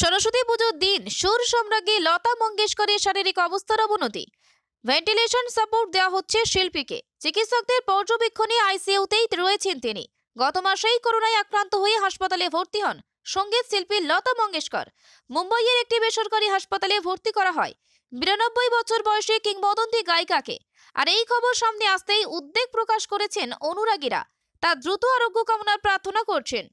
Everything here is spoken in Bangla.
সরস্বতী পুজোর দিন সুর সম্রাজ্ঞী লতা মঙ্গেশকরের শারীরিক অবস্থার অবনতি ভেন্টিলেশন সাপোর্ট দেওয়া হচ্ছে শিল্পীকে চিকিৎসকদের পর্যবেক্ষণে আইসিইউতেই রয়েছেন তিনি গত মাসেই করোনায় আক্রান্ত হয়ে হাসপাতালে ভর্তি হন সঙ্গীত শিল্পী লতা মঙ্গেশকর মুম্বইয়ের একটি বেসরকারি হাসপাতালে ভর্তি করা হয় বিরানব্বই বছর বয়সে কিংবদন্তি গায়িকাকে আর এই খবর সামনে আসতেই উদ্বেগ প্রকাশ করেছেন অনুরাগীরা তা দ্রুত আরোগ্য কামনার প্রার্থনা করছেন